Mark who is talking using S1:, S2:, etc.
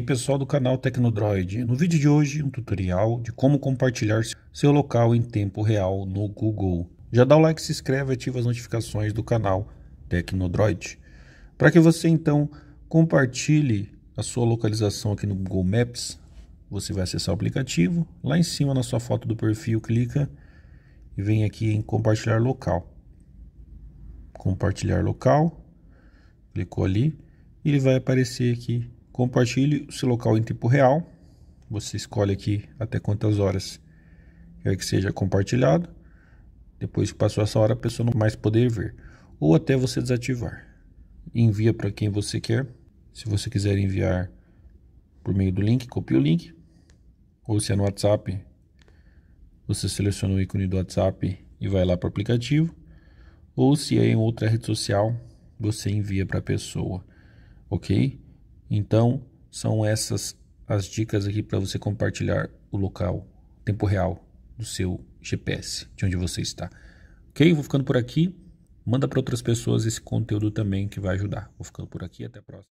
S1: e pessoal do canal Tecnodroid. No vídeo de hoje, um tutorial de como compartilhar seu local em tempo real no Google. Já dá o like, se inscreve e ativa as notificações do canal Tecnodroid. Para que você então compartilhe a sua localização aqui no Google Maps, você vai acessar o aplicativo, lá em cima na sua foto do perfil clica e vem aqui em compartilhar local. Compartilhar local, clicou ali, e ele vai aparecer aqui Compartilhe o seu local em tempo real. Você escolhe aqui até quantas horas quer que seja compartilhado. Depois que passou essa hora, a pessoa não mais poder ver. Ou até você desativar. Envia para quem você quer. Se você quiser enviar por meio do link, copie o link. Ou se é no WhatsApp, você seleciona o ícone do WhatsApp e vai lá para o aplicativo. Ou se é em outra rede social, você envia para a pessoa, ok? Então, são essas as dicas aqui para você compartilhar o local, tempo real do seu GPS, de onde você está. Ok? Vou ficando por aqui. Manda para outras pessoas esse conteúdo também que vai ajudar. Vou ficando por aqui. Até a próxima.